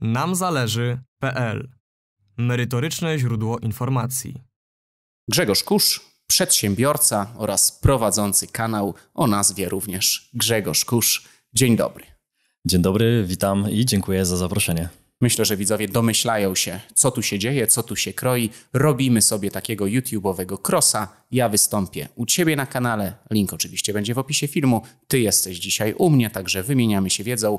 Nam Merytoryczne źródło informacji. Grzegorz Kusz, przedsiębiorca oraz prowadzący kanał o nazwie również Grzegorz Kusz. Dzień dobry. Dzień dobry, witam i dziękuję za zaproszenie. Myślę, że widzowie domyślają się, co tu się dzieje, co tu się kroi. Robimy sobie takiego YouTube'owego krosa. Ja wystąpię u Ciebie na kanale. Link oczywiście będzie w opisie filmu. Ty jesteś dzisiaj u mnie, także wymieniamy się wiedzą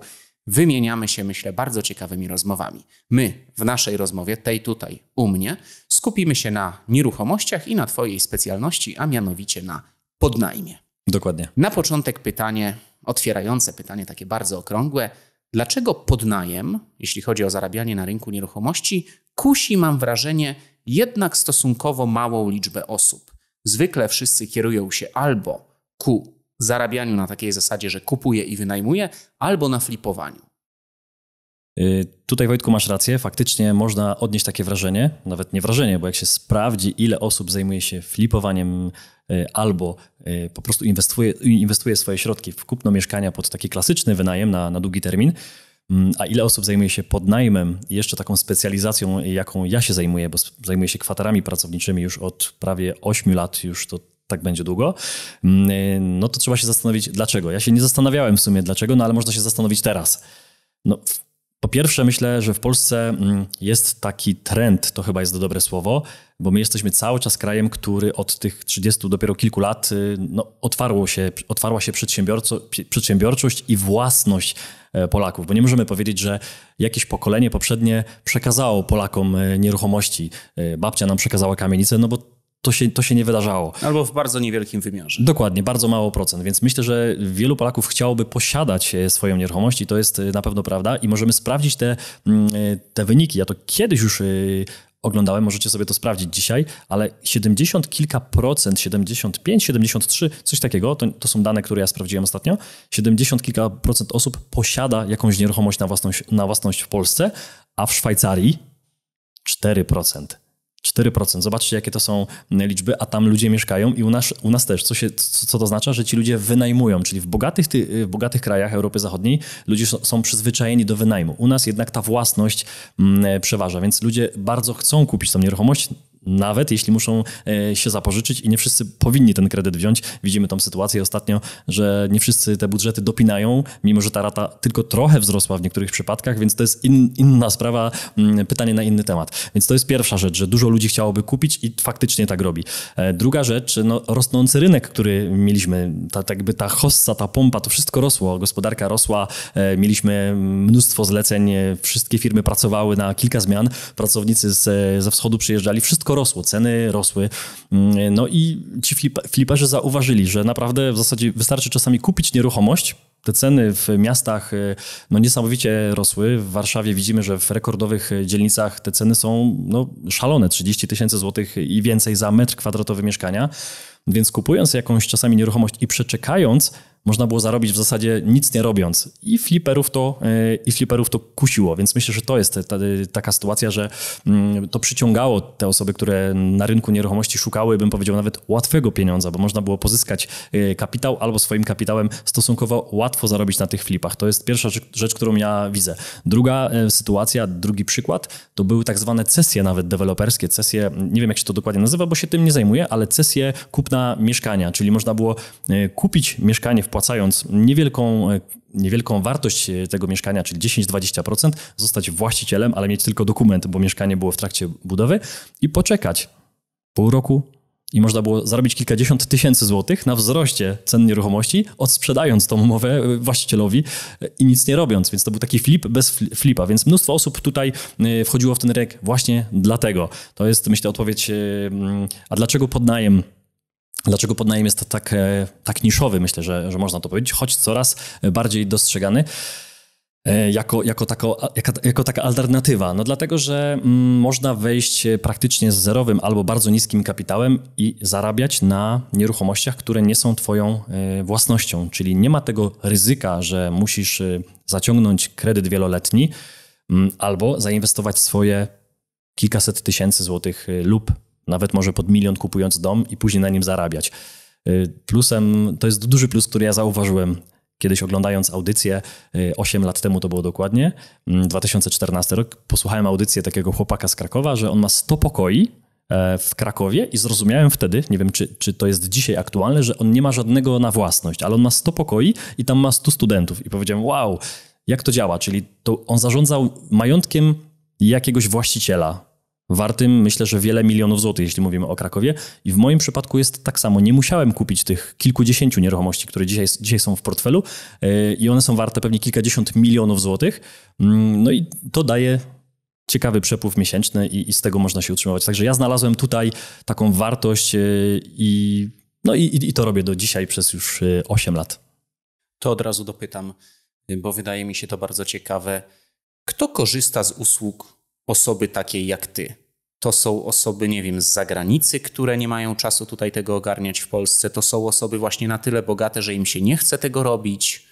wymieniamy się, myślę, bardzo ciekawymi rozmowami. My w naszej rozmowie, tej tutaj, u mnie, skupimy się na nieruchomościach i na Twojej specjalności, a mianowicie na podnajmie. Dokładnie. Na początek pytanie otwierające, pytanie takie bardzo okrągłe. Dlaczego podnajem, jeśli chodzi o zarabianie na rynku nieruchomości, kusi, mam wrażenie, jednak stosunkowo małą liczbę osób? Zwykle wszyscy kierują się albo ku zarabianiu na takiej zasadzie, że kupuje i wynajmuje, albo na flipowaniu. Y, tutaj Wojtku masz rację, faktycznie można odnieść takie wrażenie, nawet nie wrażenie, bo jak się sprawdzi, ile osób zajmuje się flipowaniem y, albo y, po prostu inwestuje, inwestuje swoje środki w kupno mieszkania pod taki klasyczny wynajem na, na długi termin, mm, a ile osób zajmuje się podnajmem i jeszcze taką specjalizacją, jaką ja się zajmuję, bo zajmuję się kwaterami pracowniczymi już od prawie 8 lat, już to tak będzie długo, mm, no to trzeba się zastanowić dlaczego. Ja się nie zastanawiałem w sumie dlaczego, no ale można się zastanowić teraz. No, po pierwsze, myślę, że w Polsce mm, jest taki trend, to chyba jest dobre słowo, bo my jesteśmy cały czas krajem, który od tych 30 dopiero kilku lat y, no, otwarło się, otwarła się przedsiębiorczość i własność e, Polaków, bo nie możemy powiedzieć, że jakieś pokolenie poprzednie przekazało Polakom e, nieruchomości. E, babcia nam przekazała kamienicę, no bo to się, to się nie wydarzało. Albo w bardzo niewielkim wymiarze. Dokładnie, bardzo mało procent, więc myślę, że wielu Polaków chciałoby posiadać e, swoją nieruchomość i to jest e, na pewno prawda i możemy sprawdzić te, mm, e, te wyniki. Ja to kiedyś już oglądałem, możecie sobie to sprawdzić dzisiaj, ale 70 kilka procent, 75, 73, coś takiego, to, to, są dane, które ja sprawdziłem ostatnio, 70 kilka procent osób posiada jakąś nieruchomość na własność, na własność w Polsce, a w Szwajcarii 4%. 4%. Zobaczcie, jakie to są liczby, a tam ludzie mieszkają i u nas, u nas też. Co, się, co to oznacza? Że ci ludzie wynajmują, czyli w bogatych, y, w bogatych krajach Europy Zachodniej ludzie są przyzwyczajeni do wynajmu. U nas jednak ta własność mm, przeważa, więc ludzie bardzo chcą kupić tą nieruchomość, nawet jeśli muszą e, się zapożyczyć i nie wszyscy powinni ten kredyt wziąć. Widzimy tą sytuację ostatnio, że nie wszyscy te budżety dopinają, mimo że ta rata tylko trochę wzrosła w niektórych przypadkach, więc to jest in, inna sprawa, mm, pytanie na inny temat. Więc to jest pierwsza rzecz, że dużo ludzi chciałoby kupić i faktycznie tak robi. E, druga rzecz, no, rosnący rynek, który mieliśmy, ta, ta, jakby ta hossa, ta pompa, to wszystko rosło, gospodarka rosła, e, mieliśmy mnóstwo zleceń, wszystkie firmy pracowały na kilka zmian, pracownicy z, ze wschodu przyjeżdżali, wszystko rosło, ceny rosły. Mm, no i ci fliperzy zauważyli, że naprawdę w zasadzie wystarczy czasami kupić nieruchomość, te ceny w miastach y, no, niesamowicie rosły. W Warszawie widzimy, że w rekordowych dzielnicach te ceny są no, szalone 30 tysięcy złotych i więcej za metr kwadratowy mieszkania. Więc kupując jakąś czasami nieruchomość i przeczekając, można było zarobić w zasadzie nic nie robiąc. I fliperów to, e, i fliperów to kusiło, więc myślę, że to jest ta, e, taka sytuacja, że mm, to przyciągało te osoby, które na rynku nieruchomości szukały, bym powiedział, nawet łatwego pieniądza, bo można było pozyskać e, kapitał albo swoim kapitałem stosunkowo łatwo zarobić na tych flipach. To jest pierwsza rzecz, którą ja widzę. Druga sytuacja, drugi przykład, to były tak zwane cesje nawet deweloperskie, cesje, nie wiem jak się to dokładnie nazywa, bo się tym nie zajmuję, ale cesje kupna mieszkania, czyli można było kupić mieszkanie w wpłacając niewielką, e, niewielką wartość e, tego mieszkania, czyli 10-20%, zostać właścicielem, ale mieć tylko dokument, bo mieszkanie było w trakcie budowy i poczekać pół roku, i można było zarobić kilkadziesiąt tysięcy złotych na wzroście cen nieruchomości, odsprzedając tą umowę e, właścicielowi i nic nie robiąc. Więc to był taki flip bez flipa. Więc mnóstwo osób tutaj wchodziło w ten rynek właśnie dlatego. To jest, myślę, odpowiedź, a dlaczego podnajem Dlaczego podnajem jest tak, e, tak niszowy, myślę, że, że można to powiedzieć, choć coraz bardziej dostrzegany e, jako, jako, tako, jako, jako taka alternatywa? No dlatego, że mm, można wejść e, praktycznie z zerowym albo bardzo niskim kapitałem i zarabiać na nieruchomościach, które nie są Twoją własnością, czyli nie ma tego ryzyka, że musisz zaciągnąć kredyt wieloletni mm, albo zainwestować swoje kilkaset tysięcy złotych lub nawet może pod milion kupując dom i później na nim zarabiać. Y, plusem, to jest duży plus, który ja zauważyłem kiedyś oglądając audycję, 8 y, lat temu to było dokładnie, 2014 mm, rok, posłuchałem audycję takiego chłopaka z Krakowa, że on ma 100 pokoi e, w Krakowie i zrozumiałem wtedy, nie wiem czy, czy to jest dzisiaj aktualne, że on nie ma żadnego na własność, ale on ma 100 pokoi i tam ma 100 studentów. I powiedziałem, wow, jak to działa? Czyli to on zarządzał majątkiem jakiegoś właściciela, wartym myślę, że wiele milionów złotych, jeśli mówimy o Krakowie. I w moim przypadku jest tak samo. Nie musiałem kupić tych kilkudziesięciu nieruchomości, które dzisiaj, dzisiaj są w portfelu e, i one są warte pewnie kilkadziesiąt milionów złotych. Mm, no i to daje ciekawy przepływ miesięczny i, i, z tego można się utrzymywać. Także ja znalazłem tutaj taką wartość e, i, no i, i to robię do dzisiaj przez już 8 e, lat. To od razu dopytam, bo wydaje mi się to bardzo ciekawe. Kto korzysta z usług osoby takiej jak ty. To są osoby, nie wiem, z zagranicy, które nie mają czasu tutaj tego ogarniać w Polsce. To są osoby właśnie na tyle bogate, że im się nie chce tego robić.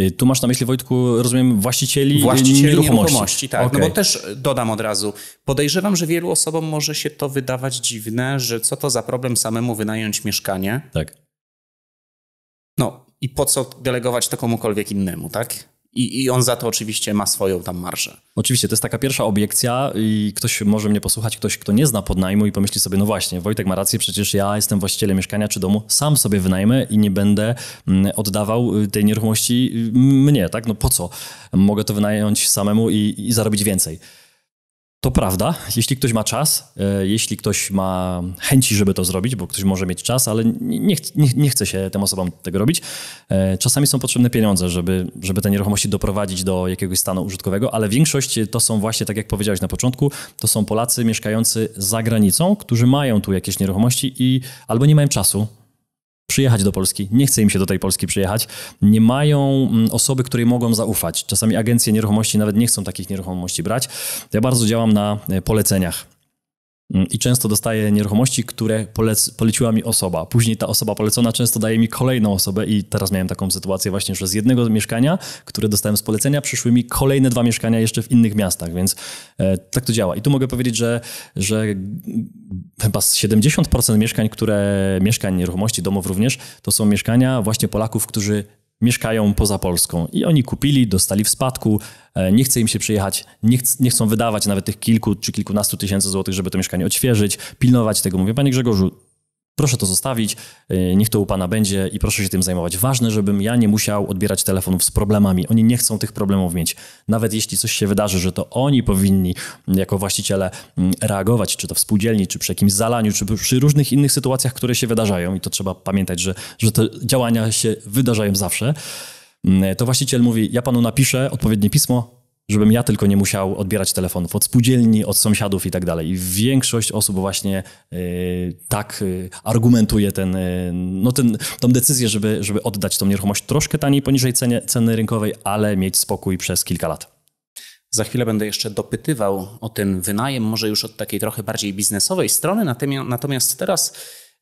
Y, tu masz na myśli, Wojtku, rozumiem, właścicieli, y, właścicieli nieruchomości. nieruchomości tak, okay. no bo też dodam od razu, podejrzewam, że wielu osobom może się to wydawać dziwne, że co to za problem samemu wynająć mieszkanie. Tak. No i po co delegować to komukolwiek innemu, tak? I, I on za to oczywiście ma swoją tam marżę. Oczywiście, to jest taka pierwsza obiekcja i ktoś może mnie posłuchać, ktoś, kto nie zna podnajmu i pomyśli sobie, no właśnie, Wojtek ma rację, przecież ja jestem właścicielem mieszkania czy domu, sam sobie wynajmę i nie będę mm, oddawał y, tej nieruchomości y, mnie, tak? No po co? Mogę to wynająć samemu i, i zarobić więcej. To prawda, jeśli ktoś ma czas, e, jeśli ktoś ma chęci, żeby to zrobić, bo ktoś może mieć czas, ale nie, nie, nie, chce się tym osobom tego robić, e, czasami są potrzebne pieniądze, żeby, żeby te nieruchomości doprowadzić do jakiegoś stanu użytkowego, ale większość e, to są właśnie, tak jak powiedziałeś na początku, to są Polacy mieszkający za granicą, którzy mają tu jakieś nieruchomości i albo nie mają czasu, przyjechać do Polski. Nie chce im się do tej Polski przyjechać. Nie mają mm, osoby, której mogą zaufać. Czasami agencje nieruchomości nawet nie chcą takich nieruchomości brać. Ja bardzo działam na e, poleceniach. Mm, i często dostaję nieruchomości, które polec- poleciła mi osoba. Później ta osoba polecona często daje mi kolejną osobę i teraz miałem taką sytuację właśnie, że z jednego mieszkania, które dostałem z polecenia, przyszły mi kolejne dwa mieszkania jeszcze w innych miastach, więc e, tak to działa. I tu mogę powiedzieć, że, że chyba 70% mieszkań, które mieszkań, nieruchomości, domów również, to są mieszkania właśnie Polaków, którzy mieszkają poza Polską i oni kupili, dostali w spadku, e, nie chce im się przyjechać, nie, ch nie chcą wydawać nawet tych kilku czy kilkunastu tysięcy złotych, żeby to mieszkanie odświeżyć, pilnować tego. Mówię, panie Grzegorzu, Proszę to zostawić, e, niech to u Pana będzie i proszę się tym zajmować. Ważne, żebym ja nie musiał odbierać telefonów z problemami. Oni nie chcą tych problemów mieć. Nawet jeśli coś się wydarzy, że to oni powinni jako właściciele mm, reagować, czy to w spółdzielni, czy przy jakimś zalaniu, czy przy różnych innych sytuacjach, które się wydarzają. I to trzeba pamiętać, że, że te działania się wydarzają zawsze. Mm, to właściciel mówi: Ja panu napiszę odpowiednie pismo, żebym ja tylko nie musiał odbierać telefonów od spółdzielni, od sąsiadów i tak dalej. I większość osób właśnie y, tak y, argumentuje ten, y, no ten, tą decyzję, żeby, żeby oddać tą nieruchomość troszkę taniej poniżej ceny, ceny rynkowej, ale mieć spokój przez kilka lat. Za chwilę będę jeszcze dopytywał o ten wynajem, może już od takiej trochę bardziej biznesowej strony, natomiast teraz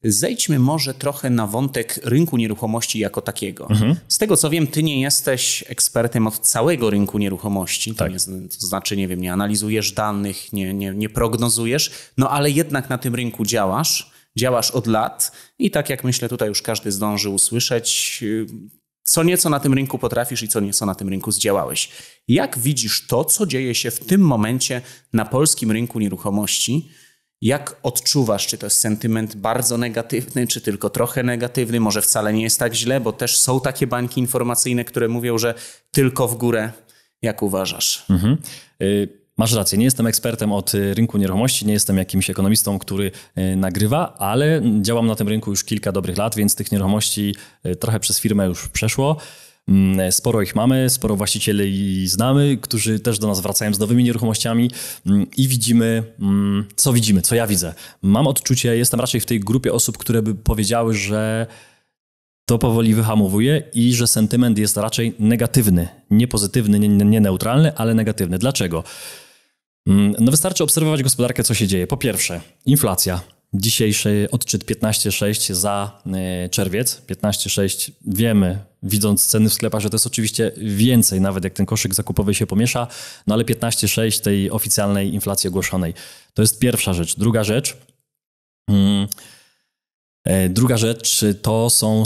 Zejdźmy może trochę na wątek rynku nieruchomości jako takiego. Mhm. Z tego co wiem, ty nie jesteś ekspertem od całego rynku nieruchomości. Tak. Nie, to znaczy, nie wiem, nie analizujesz danych, nie, nie, nie prognozujesz, no ale jednak na tym rynku działasz, działasz od lat i tak jak myślę, tutaj już każdy zdąży usłyszeć, y, co nieco na tym rynku potrafisz i co nieco na tym rynku zdziałałeś. Jak widzisz to, co dzieje się w tym momencie na polskim rynku nieruchomości? Jak odczuwasz, czy to jest sentyment bardzo negatywny, czy tylko trochę negatywny? Może wcale nie jest tak źle, bo też są takie bańki informacyjne, które mówią, że tylko w górę. Jak uważasz? Mhm. Y, masz rację, nie jestem ekspertem od y, rynku nieruchomości, nie jestem jakimś ekonomistą, który y, nagrywa, ale działam na tym rynku już kilka dobrych lat, więc tych nieruchomości trochę przez firmę już przeszło. Mm, sporo ich mamy, sporo właścicieli znamy, którzy też do nas wracają z nowymi nieruchomościami mm, i widzimy, mm, co widzimy, co ja widzę. Mam odczucie, jestem raczej w tej grupie osób, które by powiedziały, że to powoli wyhamowuje i że sentyment jest raczej negatywny. Nie pozytywny, nie, nie neutralny, ale negatywny. Dlaczego? No wystarczy obserwować gospodarkę, co się dzieje. Po pierwsze, inflacja dzisiejszy odczyt 15.6 za e, czerwiec. 15.6 wiemy, widząc ceny w sklepach, że to jest oczywiście więcej, nawet jak ten koszyk zakupowy się pomiesza, no ale 15.6 tej oficjalnej inflacji ogłoszonej. To jest pierwsza rzecz. Druga rzecz. Hmm, Druga rzecz to są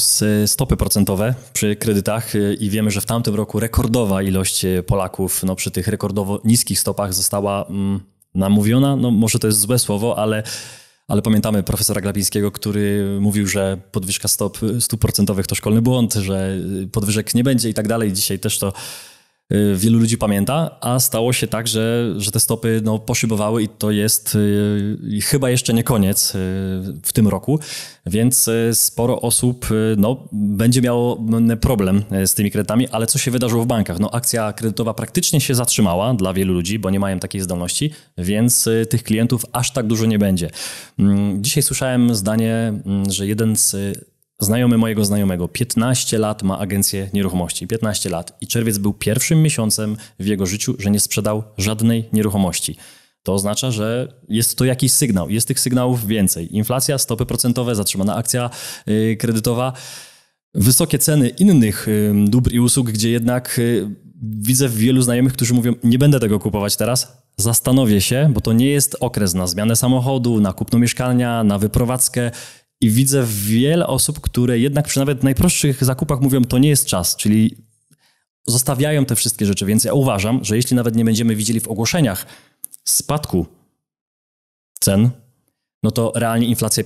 stopy procentowe przy kredytach e, i wiemy, że w tamtym roku rekordowa ilość Polaków no, przy tych rekordowo niskich stopach została mm, namówiona. No, może to jest złe słowo, ale ale pamiętamy profesora Glapińskiego, który mówił, że podwyżka stop 100% to szkolny błąd, że podwyżek nie będzie i tak dalej. Dzisiaj też to Y, wielu ludzi pamięta, a stało się tak, że, że te stopy no, poszybowały i to jest y, chyba jeszcze nie koniec y, w tym roku, więc sporo osób no, będzie miało problem z tymi kredytami, ale co się wydarzyło w bankach? No, akcja kredytowa praktycznie się zatrzymała dla wielu ludzi, bo nie mają takiej zdolności, więc tych klientów aż tak dużo nie będzie. Mm, dzisiaj słyszałem zdanie, mm, że jeden z Znajomy mojego znajomego, 15 lat ma agencję nieruchomości, 15 lat i czerwiec był pierwszym miesiącem w jego życiu, że nie sprzedał żadnej nieruchomości. To oznacza, że jest to jakiś sygnał, jest tych sygnałów więcej. Inflacja, stopy procentowe, zatrzymana akcja y, kredytowa, wysokie ceny innych y, dóbr i usług, gdzie jednak y, widzę wielu znajomych, którzy mówią: Nie będę tego kupować teraz, zastanowię się, bo to nie jest okres na zmianę samochodu, na kupno mieszkania, na wyprowadzkę i widzę wiele osób, które jednak przy nawet najprostszych zakupach mówią, to nie jest czas, czyli zostawiają te wszystkie rzeczy. Więc ja uważam, że jeśli nawet nie będziemy widzieli w ogłoszeniach spadku cen, no to realnie inflacja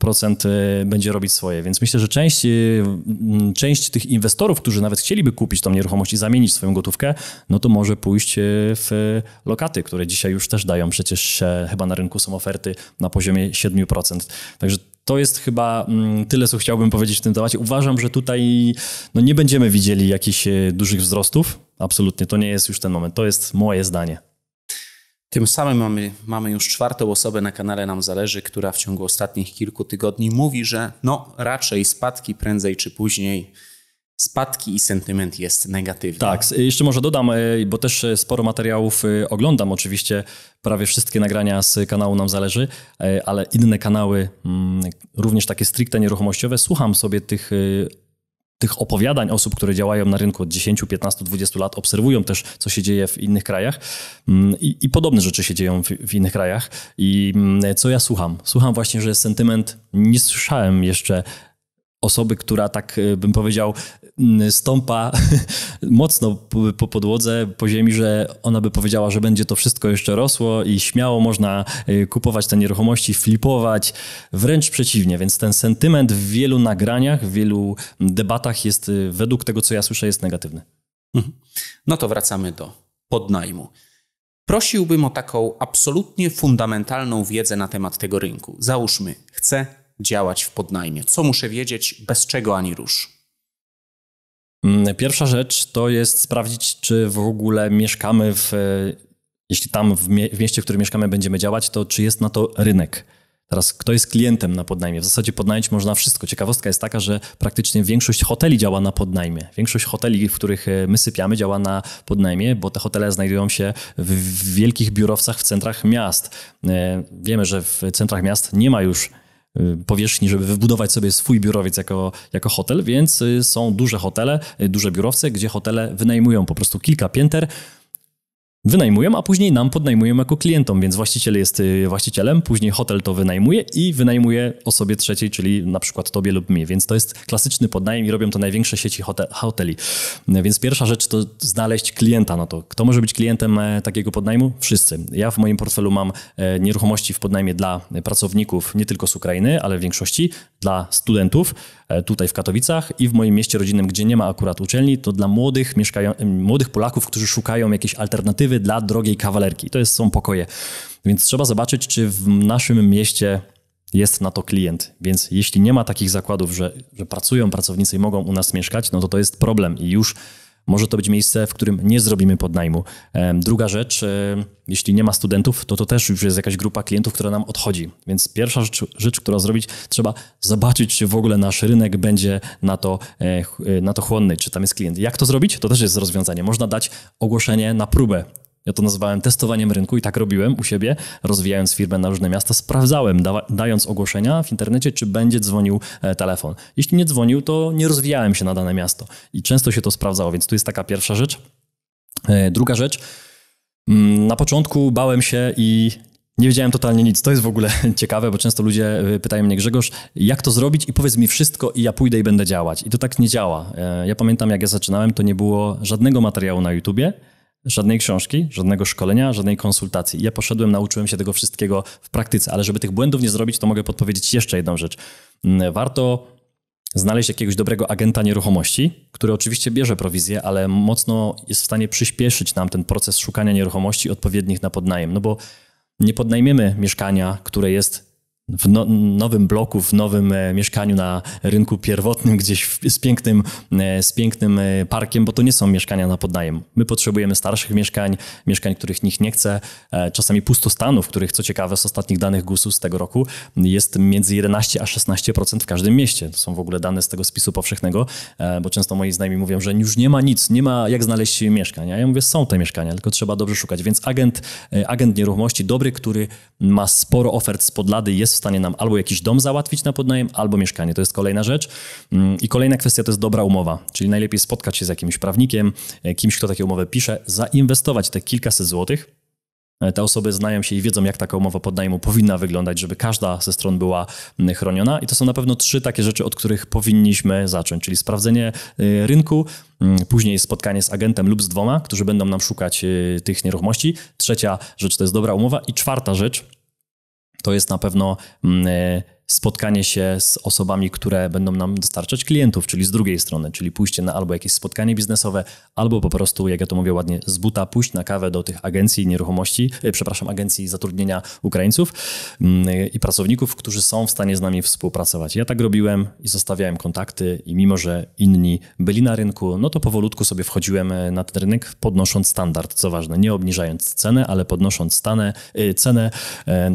15% y, będzie robić swoje. Więc myślę, że część, y, część tych inwestorów, którzy nawet chcieliby kupić tą nieruchomość i zamienić swoją gotówkę, no to może pójść y, w lokaty, które dzisiaj już też dają przecież e, chyba na rynku są oferty na poziomie 7%. Także to jest chyba mm, tyle, co chciałbym powiedzieć w tym temacie. Uważam, że tutaj no, nie będziemy widzieli jakichś e, dużych wzrostów. Absolutnie, to nie jest już ten moment. To jest moje zdanie. Tym samym mamy, mamy już czwartą osobę na kanale Nam Zależy, która w ciągu ostatnich kilku tygodni mówi, że no raczej spadki prędzej czy później spadki i sentyment jest negatywny. Tak, jeszcze może dodam, e, bo też e, sporo materiałów e, oglądam. Oczywiście prawie wszystkie nagrania z kanału nam zależy, ale inne kanały, mm, również takie stricte nieruchomościowe, słucham sobie tych tych opowiadań osób, które działają na rynku od 10, 15, 20 lat, obserwują też, co się dzieje w innych krajach mm, i, i podobne rzeczy się dzieją w, w, innych krajach. I mm, co ja słucham? Słucham właśnie, że sentyment, nie słyszałem jeszcze osoby, która tak e, bym powiedział, mm, stąpa mocno po podłodze, po ziemi, że ona by powiedziała, że będzie to wszystko jeszcze rosło i śmiało można e, kupować te nieruchomości, flipować, wręcz przeciwnie. Więc ten sentyment w wielu nagraniach, w wielu mm, debatach jest, e, według tego co ja słyszę, jest negatywny. Mhm. No to wracamy do podnajmu. Prosiłbym o taką absolutnie fundamentalną wiedzę na temat tego rynku. Załóżmy, chcę działać w podnajmie? Co muszę wiedzieć, bez czego ani rusz? Mm, pierwsza rzecz to jest sprawdzić, czy w ogóle mieszkamy w. E, jeśli tam w, mie w mieście, w którym mieszkamy, będziemy działać, to czy jest na to rynek? Teraz, kto jest klientem na podnajmie? W zasadzie podnająć można wszystko. Ciekawostka jest taka, że praktycznie większość hoteli działa na podnajmie. Większość hoteli, w których e, my sypiamy, działa na podnajmie, bo te hotele znajdują się w wielkich biurowcach w centrach miast. E, wiemy, że w centrach miast nie ma już Y, powierzchni, żeby wybudować sobie swój biurowiec jako, jako hotel, więc y, są duże hotele, y, duże biurowce, gdzie hotele wynajmują po prostu kilka pięter, wynajmują, a później nam podnajmują jako klientom, więc właściciel jest y, właścicielem, później hotel to wynajmuje i wynajmuje osobie trzeciej, czyli na przykład tobie lub mnie, więc to jest klasyczny podnajem i robią to największe sieci hoteli. Y, więc pierwsza rzecz to znaleźć klienta, no to kto może być klientem e, takiego podnajmu? Wszyscy. Ja w moim portfelu mam e, nieruchomości w podnajmie dla pracowników nie tylko z Ukrainy, ale w większości dla studentów e, tutaj w Katowicach i w moim mieście rodzinnym, gdzie nie ma akurat uczelni, to dla młodych, mieszkają, młodych Polaków, którzy szukają jakiejś alternatywy dla drogiej kawalerki. To jest, są pokoje. Więc trzeba zobaczyć, czy w naszym mieście jest na to klient. Więc jeśli nie ma takich zakładów, że, że pracują pracownicy i mogą u nas mieszkać, no to to jest problem i już może to być miejsce, w którym nie zrobimy podnajmu. Druga rzecz, e, jeśli nie ma studentów, to to też już jest jakaś grupa klientów, która nam odchodzi. Więc pierwsza rzecz, rzecz którą zrobić, trzeba zobaczyć, czy w ogóle nasz rynek będzie na to, e, e, na to chłonny, czy tam jest klient. Jak to zrobić? To też jest rozwiązanie. Można dać ogłoszenie na próbę ja to nazywałem testowaniem rynku i tak robiłem u siebie, rozwijając firmę na różne miasta. Sprawdzałem, da dając ogłoszenia w internecie, czy będzie dzwonił e, telefon. Jeśli nie dzwonił, to nie rozwijałem się na dane miasto. I często się to sprawdzało, więc tu jest taka pierwsza rzecz. E, druga rzecz. Mm, na początku bałem się i nie wiedziałem totalnie nic. To jest w ogóle ciekawe, bo często ludzie e, pytają mnie, Grzegorz, jak to zrobić i powiedz mi wszystko i ja pójdę i będę działać. I to tak nie działa. Ja pamiętam, jak ja zaczynałem, to nie było żadnego materiału na YouTubie, Żadnej książki, żadnego szkolenia, żadnej konsultacji. Ja poszedłem, nauczyłem się tego wszystkiego w praktyce, ale żeby tych błędów nie zrobić, to mogę podpowiedzieć jeszcze jedną rzecz. Mm, warto znaleźć jakiegoś dobrego agenta nieruchomości, który oczywiście bierze prowizję, ale mocno jest w stanie przyspieszyć nam ten proces szukania nieruchomości odpowiednich na podnajem. No bo nie podnajmiemy mieszkania, które jest w no, nowym bloku, w nowym e, mieszkaniu na rynku pierwotnym, gdzieś w, z, pięknym, e, z pięknym e, parkiem, bo to nie są mieszkania na podnajem. My potrzebujemy starszych mieszkań, mieszkań, których nikt nie chce, czasami pustostanów, których, co ciekawe, z ostatnich danych GUS-u z tego roku jest między 11 a 16% w każdym mieście. To są w ogóle dane z tego spisu powszechnego, bo często moi znajomi mówią, że już nie ma nic, nie ma jak znaleźć mieszkań. ja mówię, są te mieszkania, tylko trzeba dobrze szukać. Więc agent, agent nieruchomości dobry, który ma sporo ofert z podlady, jest stanie nam albo jakiś dom załatwić na podnajem, albo mieszkanie. To jest kolejna rzecz. Mm, I kolejna kwestia to jest dobra umowa, czyli najlepiej spotkać się z jakimś prawnikiem, e, kimś, kto takie umowę pisze, zainwestować te kilkaset złotych, e, te osoby znają się i wiedzą, jak taka umowa podnajmu powinna wyglądać, żeby każda ze stron była mm, chroniona. I to są na pewno trzy takie rzeczy, od których powinniśmy zacząć, czyli sprawdzenie e, rynku, mm, później spotkanie z agentem lub z dwoma, którzy będą nam szukać tych nieruchomości. Trzecia rzecz to jest dobra umowa i czwarta rzecz, to jest na pewno mm, e, spotkanie się z osobami, które będą nam dostarczać klientów, czyli z drugiej strony, czyli pójście na albo jakieś spotkanie biznesowe, albo po prostu, jak ja to mówię ładnie, z buta pójść na kawę do tych agencji nieruchomości, e, przepraszam, agencji zatrudnienia Ukraińców mm, e, i pracowników, którzy są w stanie z nami współpracować. Ja tak robiłem i zostawiałem kontakty i mimo, że inni byli na rynku, no to powolutku sobie wchodziłem e, na ten rynek, podnosząc standard, co ważne, nie obniżając ceny, ale podnosząc stanę, cenę,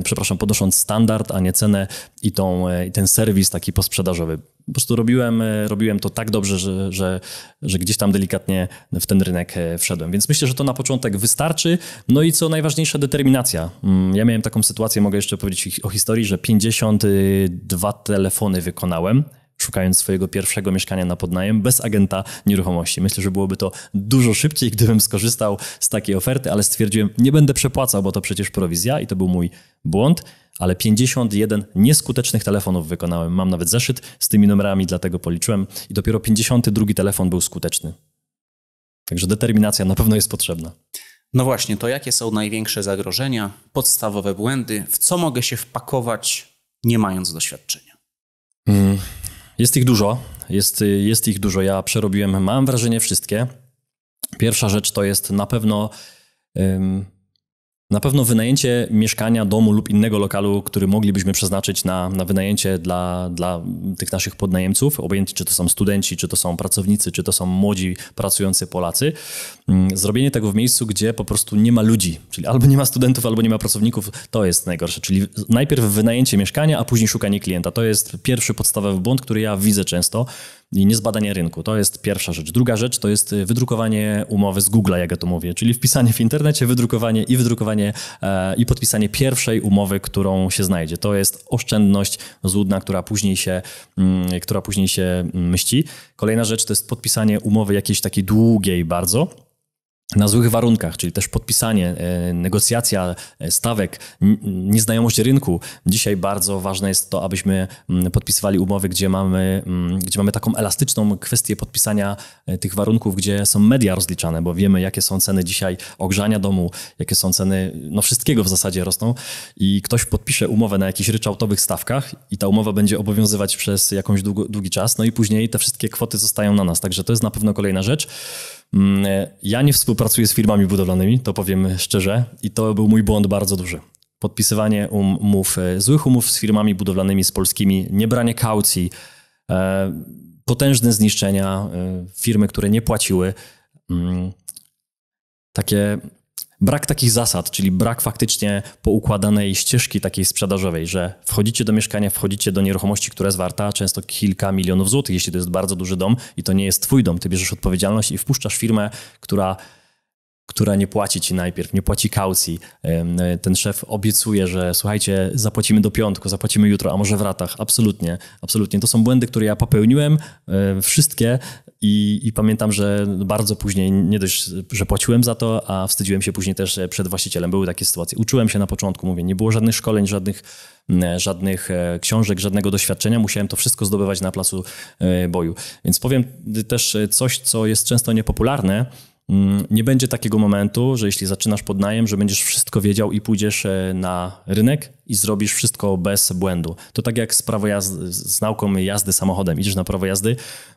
przepraszam, podnosząc standard, a nie cenę i to tą, e, ten serwis taki posprzedażowy. Po prostu robiłem, e, robiłem to tak dobrze, że, że, że gdzieś tam delikatnie w ten rynek e, wszedłem. Więc myślę, że to na początek wystarczy. No i co najważniejsze, determinacja. Mm, ja miałem taką sytuację, mogę jeszcze powiedzieć o historii, że 52 telefony wykonałem szukając swojego pierwszego mieszkania na podnajem bez agenta nieruchomości. Myślę, że byłoby to dużo szybciej, gdybym skorzystał z takiej oferty, ale stwierdziłem, nie będę przepłacał, bo to przecież prowizja i to był mój błąd ale 51 nieskutecznych telefonów wykonałem. Mam nawet zeszyt z tymi numerami, dlatego policzyłem i dopiero 52 telefon był skuteczny. Także determinacja na pewno jest potrzebna. No właśnie, to jakie są największe zagrożenia, podstawowe błędy, w co mogę się wpakować, nie mając doświadczenia? Mm. Jest ich dużo, jest, jest ich dużo. Ja przerobiłem, mam wrażenie, wszystkie. Pierwsza rzecz to jest na pewno na pewno wynajęcie mieszkania, domu lub innego lokalu, który moglibyśmy przeznaczyć na, na wynajęcie dla, dla tych naszych podnajemców, obojętnie czy to są studenci, czy to są pracownicy, czy to są młodzi pracujący Polacy. Mm, zrobienie tego w miejscu, gdzie po prostu nie ma ludzi, czyli albo nie ma studentów, albo nie ma pracowników, to jest najgorsze. Czyli najpierw wynajęcie mieszkania, a później szukanie klienta. To jest pierwszy podstawowy błąd, który ja widzę często i niezbadanie rynku. To jest pierwsza rzecz. Druga rzecz to jest y, wydrukowanie umowy z Google, jak ja to mówię, czyli wpisanie w internecie, wydrukowanie i wydrukowanie e, i podpisanie pierwszej umowy, którą się znajdzie. To jest oszczędność złudna, która później się, mm, która później się myśli. Mm, Kolejna rzecz to jest podpisanie umowy jakiejś takiej długiej bardzo na złych warunkach, czyli też podpisanie, e, negocjacja e, stawek, nieznajomość rynku. Dzisiaj bardzo ważne jest to, abyśmy mm, podpisywali umowy, gdzie mamy, mm, gdzie mamy taką elastyczną kwestię podpisania e, tych warunków, gdzie są media rozliczane, bo wiemy, jakie są ceny dzisiaj ogrzania domu, jakie są ceny, no wszystkiego w zasadzie rosną i ktoś podpisze umowę na jakichś ryczałtowych stawkach i ta umowa będzie obowiązywać przez jakąś długi czas, no i później te wszystkie kwoty zostają na nas. Także to jest na pewno kolejna rzecz. Mm, ja nie współpracuję z firmami budowlanymi, to powiem szczerze, i to był mój błąd bardzo duży. Podpisywanie um, umów, e, złych umów z firmami budowlanymi, z polskimi, niebranie kaucji, e, potężne zniszczenia, e, firmy, które nie płaciły. Mm, takie brak takich zasad, czyli brak faktycznie poukładanej ścieżki takiej sprzedażowej, że wchodzicie do mieszkania, wchodzicie do nieruchomości, która jest warta często kilka milionów złotych, jeśli to jest bardzo duży dom i to nie jest twój dom, ty bierzesz odpowiedzialność i wpuszczasz firmę, która która nie płaci ci najpierw, nie płaci kaucji. Ten szef obiecuje, że słuchajcie, zapłacimy do piątku, zapłacimy jutro, a może w ratach. Absolutnie, absolutnie. To są błędy, które ja popełniłem, e, wszystkie i, i pamiętam, że bardzo później, nie dość, że płaciłem za to, a wstydziłem się później też e, przed właścicielem. Były takie sytuacje. Uczyłem się na początku, mówię, nie było żadnych szkoleń, żadnych e, żadnych książek, żadnego doświadczenia. Musiałem to wszystko zdobywać na placu boju. Więc powiem też coś, co jest często niepopularne, Mm, nie będzie takiego momentu, że jeśli zaczynasz pod najem, że będziesz wszystko wiedział i pójdziesz e, na rynek i zrobisz wszystko bez błędu. To tak jak z, prawo jazdy, z nauką jazdy samochodem. Idziesz na prawo jazdy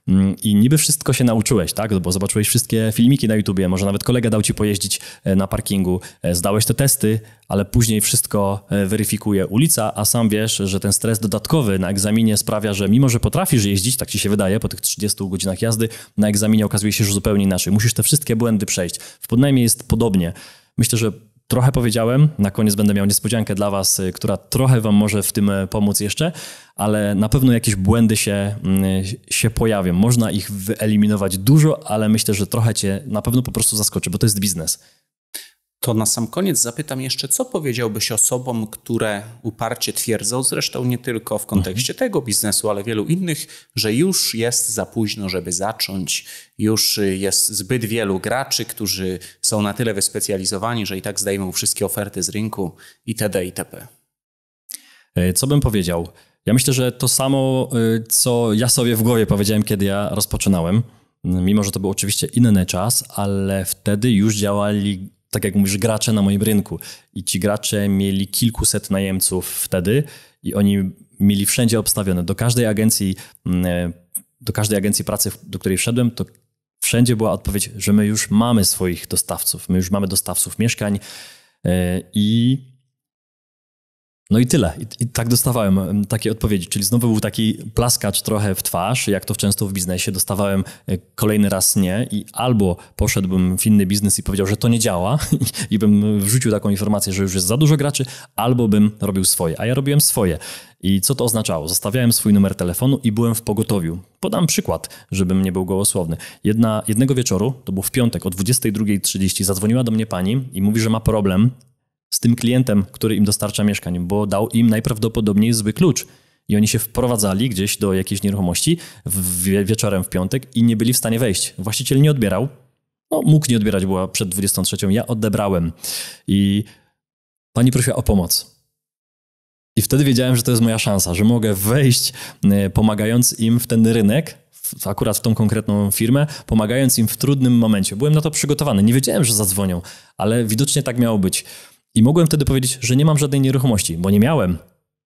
mm, i niby wszystko się nauczyłeś, tak? Bo zobaczyłeś wszystkie filmiki na YouTubie, może nawet kolega dał ci pojeździć e, na parkingu, e, zdałeś te testy, ale później wszystko e, weryfikuje ulica, a sam wiesz, że ten stres dodatkowy na egzaminie sprawia, że mimo, że potrafisz jeździć, tak ci się wydaje, po tych 30 godzinach jazdy, na egzaminie okazuje się, że zupełnie inaczej. Musisz te wszystkie błędy przejść. W podnajmie jest podobnie. Myślę, że trochę powiedziałem. Na koniec będę miał niespodziankę dla Was, y, która trochę Wam może w tym y, pomóc jeszcze, ale na pewno jakieś błędy się, mm, się pojawią. Można ich wyeliminować dużo, ale myślę, że trochę Cię na pewno po prostu zaskoczy, bo to jest biznes. To na sam koniec zapytam jeszcze, co powiedziałbyś osobom, które uparcie twierdzą, zresztą nie tylko w kontekście mhm. tego biznesu, ale wielu innych, że już jest za późno, żeby zacząć, już jest zbyt wielu graczy, którzy są na tyle wyspecjalizowani, że i tak zdejmą wszystkie oferty z rynku itd. itp. E, co bym powiedział? Ja myślę, że to samo, e, co ja sobie w głowie powiedziałem, kiedy ja rozpoczynałem mimo że to był oczywiście inny czas, ale wtedy już działali tak jak mówisz, gracze na moim rynku. I ci gracze mieli kilkuset najemców wtedy i oni mieli wszędzie obstawione. Do każdej agencji, mm, e, do każdej agencji pracy, do której wszedłem, to wszędzie była odpowiedź, że my już mamy swoich dostawców, my już mamy dostawców mieszkań e, i no i tyle. I, I, tak dostawałem takie odpowiedzi. Czyli znowu był taki plaskacz trochę w twarz, jak to często w biznesie. Dostawałem e, kolejny raz nie i albo poszedłbym w inny biznes i powiedział, że to nie działa i bym wrzucił taką informację, że już jest za dużo graczy, albo bym robił swoje. A ja robiłem swoje. I co to oznaczało? Zostawiałem swój numer telefonu i byłem w pogotowiu. Podam przykład, żebym nie był gołosłowny. Jedna, jednego wieczoru, to był w piątek o 22.30, zadzwoniła do mnie pani i mówi, że ma problem z tym klientem, który im dostarcza mieszkań, bo dał im najprawdopodobniej zły klucz. I oni się wprowadzali gdzieś do jakiejś nieruchomości wieczorem w piątek i nie byli w stanie wejść. Właściciel nie odbierał. No, mógł nie odbierać, była przed 23. Ja odebrałem. I pani prosiła o pomoc. I wtedy wiedziałem, że to jest moja szansa, że mogę wejść, e, pomagając im w ten rynek, akurat w tą konkretną firmę, pomagając im w trudnym momencie. Byłem na to przygotowany. Nie wiedziałem, że zadzwonią, ale widocznie tak miało być. I mogłem wtedy powiedzieć, że nie mam żadnej nieruchomości, bo nie miałem.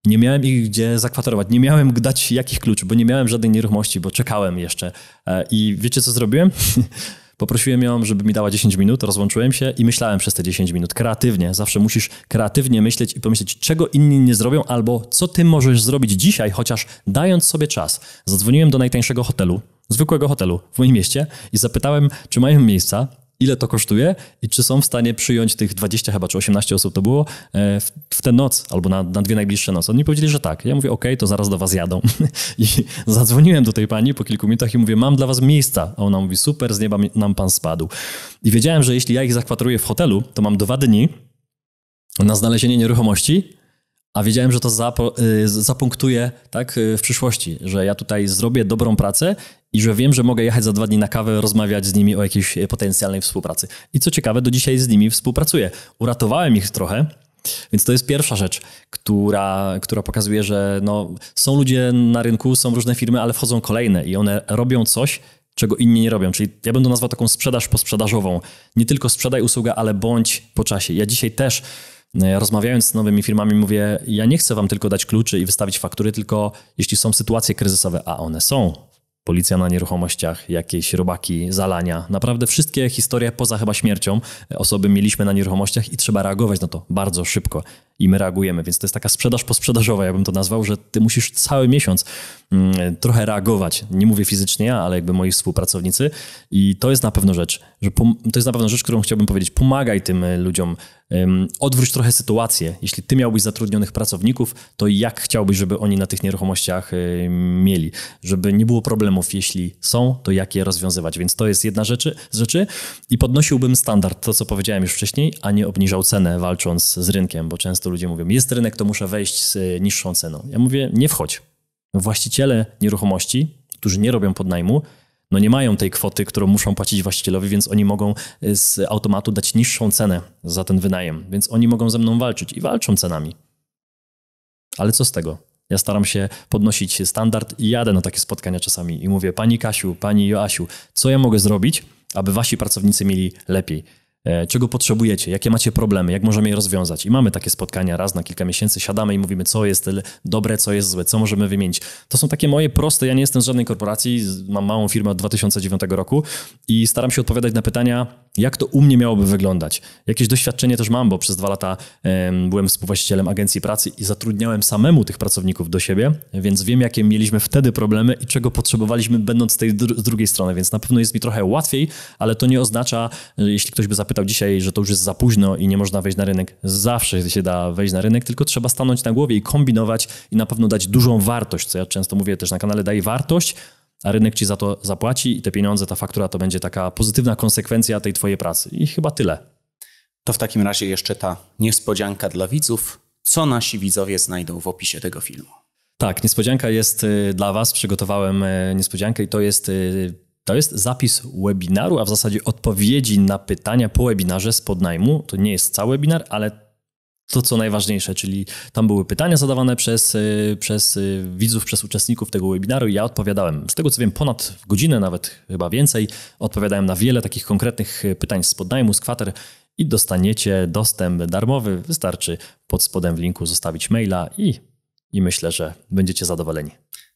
Nie miałem ich gdzie zakwaterować, nie miałem dać jakich kluczy, bo nie miałem żadnej nieruchomości, bo czekałem jeszcze. E, I wiecie co zrobiłem? Poprosiłem ją, żeby mi dała 10 minut, rozłączyłem się i myślałem przez te 10 minut kreatywnie. Zawsze musisz kreatywnie myśleć i pomyśleć, czego inni nie zrobią, albo co ty możesz zrobić dzisiaj, chociaż dając sobie czas. Zadzwoniłem do najtańszego hotelu, zwykłego hotelu w moim mieście i zapytałem, czy mają miejsca ile to kosztuje i czy są w stanie przyjąć tych 20 chyba, czy 18 osób to było, e, w, w tę noc albo na, na dwie najbliższe noce. Oni powiedzieli, że tak. Ja mówię, okej, okay, to zaraz do was jadą. I zadzwoniłem do tej pani po kilku minutach i mówię, mam dla was miejsca. A ona mówi, super, z nieba nam pan spadł. I wiedziałem, że jeśli ja ich zakwateruję w hotelu, to mam dwa dni na znalezienie nieruchomości, a wiedziałem, że to y, zapunktuje tak, y, w przyszłości, że ja tutaj zrobię dobrą pracę i że wiem, że mogę jechać za dwa dni na kawę, rozmawiać z nimi o jakiejś y, potencjalnej współpracy. I co ciekawe, do dzisiaj z nimi współpracuję. Uratowałem ich trochę, więc to jest pierwsza rzecz, która, która pokazuje, że no, są ludzie na rynku, są różne firmy, ale wchodzą kolejne i one robią coś, czego inni nie robią. Czyli ja będę nazwał taką sprzedaż posprzedażową. Nie tylko sprzedaj usługę, ale bądź po czasie. Ja dzisiaj też E, rozmawiając z nowymi firmami, mówię: Ja nie chcę wam tylko dać kluczy i wystawić faktury, tylko jeśli są sytuacje kryzysowe, a one są, policja na nieruchomościach, jakieś robaki, zalania. Naprawdę wszystkie historie poza chyba śmiercią e, osoby mieliśmy na nieruchomościach i trzeba reagować na to bardzo szybko. I my reagujemy, więc to jest taka sprzedaż posprzedażowa, ja bym to nazwał, że ty musisz cały miesiąc mm, trochę reagować. Nie mówię fizycznie ja, ale jakby moi współpracownicy. I to jest na pewno rzecz, że to jest na pewno rzecz, którą chciałbym powiedzieć. Pomagaj tym e, ludziom odwróć trochę sytuację. Jeśli ty miałbyś zatrudnionych pracowników, to jak chciałbyś, żeby oni na tych nieruchomościach y, mieli? Żeby nie było problemów, jeśli są, to jak je rozwiązywać? Więc to jest jedna rzeczy, z rzeczy i podnosiłbym standard, to co powiedziałem już wcześniej, a nie obniżał cenę walcząc z rynkiem, bo często ludzie mówią, jest rynek, to muszę wejść z y, niższą ceną. Ja mówię, nie wchodź. No, właściciele nieruchomości, którzy nie robią podnajmu, no nie mają tej kwoty, którą muszą płacić właścicielowi, więc oni mogą y, z automatu dać niższą cenę za ten wynajem. Więc oni mogą ze mną walczyć i walczą cenami. Ale co z tego? Ja staram się podnosić standard i jadę na takie spotkania czasami i mówię: Pani Kasiu, Pani Joasiu, co ja mogę zrobić, aby wasi pracownicy mieli lepiej? E, czego potrzebujecie, jakie macie problemy, jak możemy je rozwiązać. I mamy takie spotkania raz na kilka miesięcy, siadamy i mówimy, co jest dobre, co jest złe, co możemy wymienić. To są takie moje proste, ja nie jestem z żadnej korporacji, mam małą firmę od 2009 roku i staram się odpowiadać na pytania, jak to u mnie miałoby wyglądać. Jakieś doświadczenie też mam, bo przez dwa lata byłem współwłaścicielem agencji pracy i zatrudniałem samemu tych pracowników do siebie, więc wiem, jakie mieliśmy wtedy problemy i czego potrzebowaliśmy, będąc z tej z drugiej strony, więc na pewno jest mi trochę łatwiej, ale to nie oznacza, jeśli ktoś by zapytał, zapytał dzisiaj, że to już jest za późno i nie można wejść na rynek. Zawsze się da wejść na rynek, tylko trzeba stanąć na głowie i kombinować i na pewno dać dużą wartość, co ja często mówię też na kanale, daj wartość, a rynek ci za to zapłaci i te pieniądze, ta faktura to będzie taka pozytywna konsekwencja tej twojej pracy. I chyba tyle. To w takim razie jeszcze ta niespodzianka dla widzów. Co nasi widzowie znajdą w opisie tego filmu? Tak, niespodzianka jest y, dla Was. Przygotowałem y, niespodziankę i to jest y, to jest zapis webinaru, a w zasadzie odpowiedzi na pytania po webinarze z podnajmu. To nie jest cały webinar, ale to, co najważniejsze, czyli tam były pytania zadawane przez, y, przez y, widzów, przez uczestników tego webinaru i ja odpowiadałem. Z tego co wiem, ponad godzinę, nawet chyba więcej, odpowiadałem na wiele takich konkretnych y, pytań z podnajmu, z kwater i dostaniecie dostęp darmowy. Wystarczy pod spodem w linku zostawić maila i, i myślę, że będziecie zadowoleni.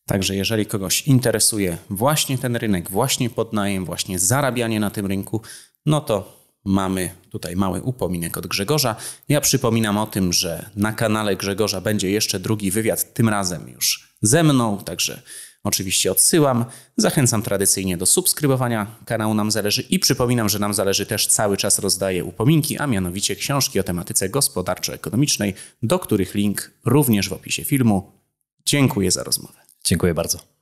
Także jeżeli kogoś interesuje właśnie ten rynek, właśnie podnajem, właśnie zarabianie na tym rynku, no to mamy tutaj mały upominek od Grzegorza. Ja przypominam o tym, że na kanale Grzegorza będzie jeszcze drugi wywiad, tym razem już ze mną, także oczywiście odsyłam. Zachęcam tradycyjnie do subskrybowania kanału Nam Zależy i przypominam, że Nam Zależy też cały czas rozdaje upominki, a mianowicie książki o tematyce gospodarczo-ekonomicznej, do których link również w opisie filmu. Dziękuję za rozmowę. Dziękuję bardzo.